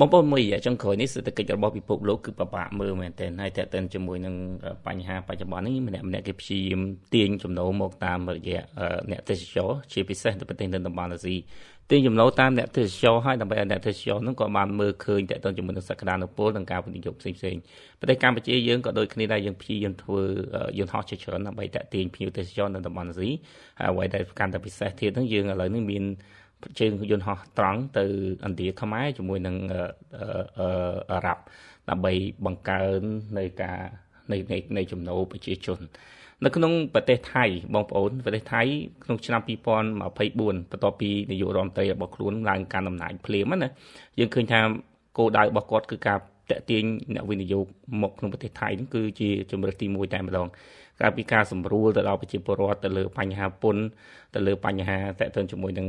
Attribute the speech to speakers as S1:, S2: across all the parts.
S1: បងប្អូនមួយរយៈចុងក្រោយនេះសេដ្ឋកិច្ចរបស់ពិភពលោកគឺពិបាកមើលមែនទែនហើយតើតើជាមួយនឹងបញ្ហាបច្ចុប្បន្ននេះម្នាក់ម្នាក់គេព្យាយាមទាញចំណូលមកតាមរយៈអ្នកទេសចរជាពិសេសនៅប្រទេសនៅតំបន់អាស៊ីទាញចំណូលតាមអ្នកទេសចរហើយដើម្បីឲ្យអ្នកទេសចរនោះក៏បានមើលឃើញតើតើជាមួយនឹងសក្តានុពលនិងការវិនិយោគផ្សេងផ្សេងប្រទេសកម្ពុជាយើងក៏ដូចគ្នាដែរយើងព្យាយាមធ្វើយន្តហោះជាច្រើនដើម្បីតាក់ទាញភ្ញៀវទេសចរនៅតំបន់អាស៊ីហើយអ្វីដែលកាន់តែពិសេសទៀតហ្នឹងយើងឥឡូវនេះមានជើងយន្តហោះត្រង់ទៅឥណ្ឌាខ្មែរជាមួយនឹងអារ៉ាប់ដើម្បីបង្កើននៃការនៃនៃចំណូលប្រជាជន នៅក្នុង ប្រទេស ថៃបងប្អូនប្រទេសថៃក្នុងឆ្នាំ2024បន្ទាប់ពីនាយករដ្ឋមន្ត្រីរបស់ខ្លួនឡើងកាន់អំណាចភ្លាមណាយើងឃើញថាគោលដៅរបស់គាត់គឺការតេទៀងអ្នកវិនិយោគមកក្នុងប្រទេសថៃហ្នឹងគឺជាជំរើសទី1តែម្ដងក្រៅពីការសម្រួលទៅដល់ប្រជាពលរដ្ឋទៅលើបញ្ហាពន្ធទៅលើបញ្ហាតេតឹងជាមួយនឹង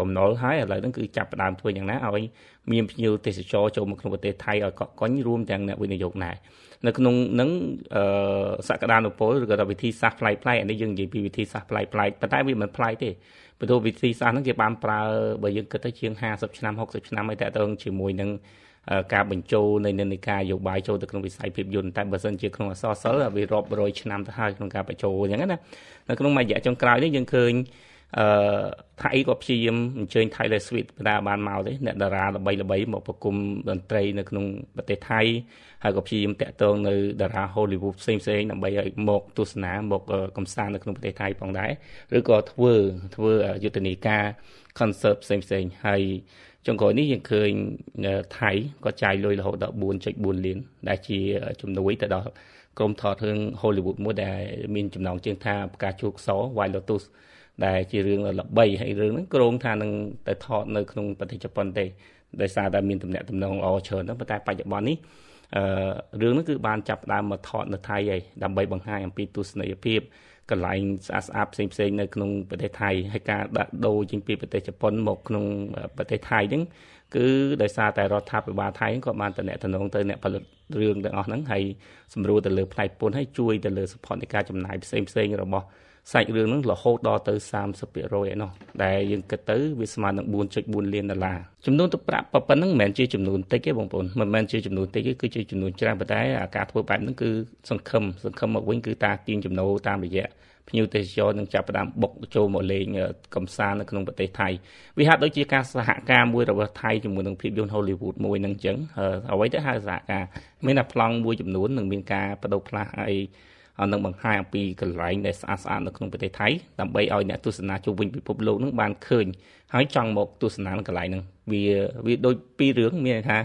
S1: បំណុលហើយឥឡូវហ្នឹងគឺចាប់ផ្ដើមធ្វើយ៉ាងណាឲ្យ មានភ្ញៀវទេសចរចូលមកក្នុងប្រទេសថៃឲ្យកក់កុញរួមទាំងអ្នកវិនិយោគដែរនៅក្នុងនឹងអឺសក្តានុពលឬក៏វិធីសាស្ត្រផ្លាយផ្លាយអានេះយើងនិយាយពីវិធីសាស្ត្រផ្លាយផ្លាយប៉ុន្តែវាមិនផ្លាយទេព្រោះវិធីសាស្ត្រហ្នឹងគេបានប្រើបើយើងគិតទៅជាង50ឆ្នាំ60ឆ្នាំហើយតើតើជាមួយនឹងការបញ្ចូលនៃនិន្នាការយោបាយចូលទៅក្នុងវិស័យភាពយន្តតែបើសិនជាក្នុងអសរសិលវារាប់រយឆ្នាំទៅហើយក្នុងការបញ្ចូលអញ្ចឹងណានៅក្នុងមួយរយៈចុងក្រោយនេះយើងឃើញអឺថៃក៏ព្យាយាមអញ្ជើញ Thailand Swift បណ្ដាបានមកទេអ្នកតារាល្បីល្បីមកប្រគំតន្ត្រីនៅក្នុង ប្រទេសថៃ ហើយក៏ព្យាយាមតាក់ទងនៅតារា Hollywood ផ្សេងផ្សេងដើម្បីឲ្យមក ទស្សនាមកកំសាន្តនៅក្នុងប្រទេសថៃផងដែរឬក៏ធ្វើធ្វើយុទ្ធនាការ concert ផ្សេងផ្សេងហើយចុងក្រោយនេះយើងឃើញថៃក៏ចាយលុយរហូតដល់4.4លាន ដែលជាជំនួយទៅដល់ក្រុមថតរឿង Hollywood មួយដែលមានចំណងជើងថាផ្កាឈូកស White Lotus ដែលជារឿងល្បីហើយរឿងហ្នឹងក្រុងថានឹងទៅថតនៅក្នុងប្រទេសជប៉ុនទេដោយសារតែមានទំនាក់ទំនងល្អច្រើនហ្នឹងប៉ុន្តែបច្ចុប្បន្ននេះអឺរឿងហ្នឹងគឺបានចាប់ផ្ដើមមកថត នៅថៃហើយដើម្បីបង្ហាញអំពីទស្សនីយភាពកន្លែងស្អាតស្អាតផ្សេងផ្សេងនៅក្នុងប្រទេសថៃហើយការដាក់ដូរចេញពីប្រទេសជប៉ុនមកក្នុងប្រទេសថៃហ្នឹងគឺដោយសារតែរដ្ឋាភិបាលថៃក៏បានតំណែងតំណងទៅអ្នកផលិតរឿងទាំងអស់ហ្នឹងហើយសម្រួលទៅលើផ្នែកពន្ធហើយជួយទៅលើ support នៃការចំណាយផ្សេងផ្សេងរបស់សាច់រឿងហ្នឹងរហូតដល់ទៅ30%ឯណោះដែលយើងគិតទៅវាស្មើនឹង4.4លានដុល្លារចំនួនទឹកប្រាក់ប៉ុណ្ណឹងមិនមែនជាចំនួនតិចទេបងប្អូនមិនមែនជាចំនួនតិចទេគឺជាចំនួនច្រើនប៉ុន្តែអាការធ្វើបែបហ្នឹងគឺសង្ឃឹមសង្ឃឹមមកវិញគឺតាទាញចំណូលតាមរយៈភ្ញៀវទេសចរនឹងចាប់ផ្ដើមបុកចូលមកលេងកំសាន្តនៅក្នុងប្រទេសថៃវាហាក់ដូចជាការសហការមួយរបស់ថៃជាមួយនឹងភាពយន្ត Hollywood មួយនឹងអញ្ចឹងអ្វីទៅហៅសហការមានតែប្លង់មួយចំនួននឹងមានការបដូរផ្លាស់អីនឹងបង្ហាញអំពីកន្លែងដែលស្អាតស្អាតនៅក្នុងប្រទេសថៃដើម្បីឲ្យអ្នកទស្សនាជុំវិញពិភពលោកនឹងបានឃើញហើយចង់មកទស្សនាកន្លែងហ្នឹងវាវាដូចពីររឿងមានថា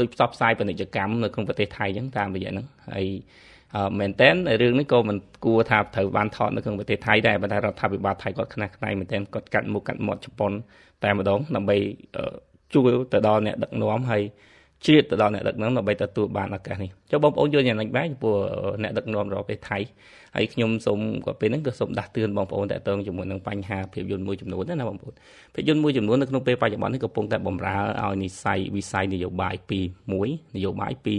S1: ដូចផ្សព្វផ្សាយពាណិជ្ជកម្មនៅក្នុងប្រទេសថៃអញ្ចឹងតាមរយៈហ្នឹងហើយមែនតែនរឿងនេះក៏មិនគួរថាត្រូវបានថតនៅក្នុងប្រទេសថៃដែរប៉ុន្តែរដ្ឋាភិបាលថៃគាត់ខ្នះខ្នែងមែនតែនគាត់កាត់មុខកាត់មាត់ជប៉ុនតែម្ដងដើម្បីជួយទៅដល់អ្នកដឹកនាំហើយជ្រាបទៅដល់អ្នកដឹកនាំដើម្បីទទួលបានឱកាសនេះចុះបងប្អូនយល់យ៉ាងណាចំពោះអ្នកដឹកនាំរបស់ប្រទេសថៃហើយខ្ញុំសូមក៏ពេលហ្នឹងក៏សូមដាស់តឿនបងប្អូនតកតងជាមួយនឹងបញ្ហាភាពយន្តមួយចំនួនណាបងប្អូនភាពយន្តមួយចំនួននៅក្នុងពេលបច្ចុប្បន្ននេះកំពុងតែបំរើឲ្យនិស័យវិស័យនយោបាយពី1នយោបាយពី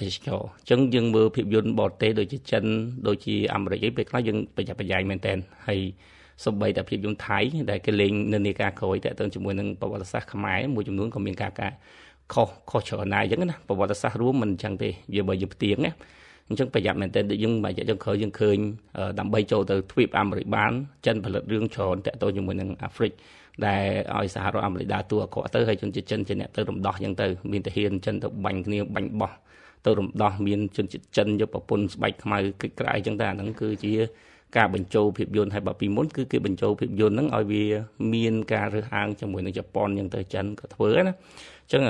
S1: ទេសចរអញ្ចឹងយើងមើលភាពយន្តបរទេសដូចជាចិនដូចជាអាមេរិកឯពេលខ្លះយើងប្រយ័ត្នប្រយែងមែនទែនហើយសូម្បីតែភាពយន្តថៃដែលគេលេងនិន្នាការក្រោយតទៅជាមួយនឹងប្រវត្តិសាស្ត្រខ្មែរមួយចំនួនក៏មានការការខុសខុសច្រើនណាស់អញ្ចឹងណាប្រវត្តិសាស្ត្ររួមមិនអញ្ចឹងទេវាបើយើងផ្ទៀងណាអញ្ចឹងប្រយ័ត្នមែនទែនយើងមកយើងក្រោយយើងឃើញដើម្បីចូលទៅទ្វីបអាមេរិកបាន ចិនផលិតរឿងច្រើនតាក់ទងជាមួយនឹងអាហ្វ្រិកដែលឲ្យសហរដ្ឋអាមេរិកដើរតួអាក្រក់ទៅហើយជនជាតិចិនជាអ្នកទៅរំដោះអញ្ចឹងទៅ មានទាហានចិនទៅបាញ់គ្នាបាញ់បោះទៅរំដោះមានជនជាតិចិនយកប្រពន្ធស្បែកខ្មៅគិចក្រៃអញ្ចឹងតែអាហ្នឹងគឺជាការបញ្ចូលភាពយន្តហើយបើពីមុនគឺគេបញ្ចូលភាពយន្តហ្នឹងឲ្យវា មានការរើសអើងជាមួយនឹងជប៉ុនអញ្ចឹងទៅចិនក៏ធ្វើណាអញ្ចឹង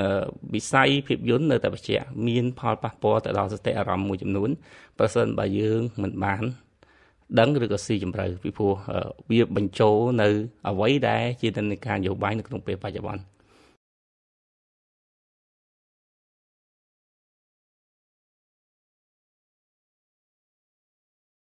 S1: វិស័យភាពយន្តនៅតែបញ្ជាក់មានផលប៉ះពាល់ទៅដល់សតិអារម្មណ៍មួយចំនួនប្រសិនបើយើងមិនបានដឹងឬក៏ស៊ីជម្រៅពីព្រោះវាបញ្ចូលនៅអ្វីដែលជានិន្នាការនយោបាយនៅក្នុងពេលបច្ចុប្បន្ន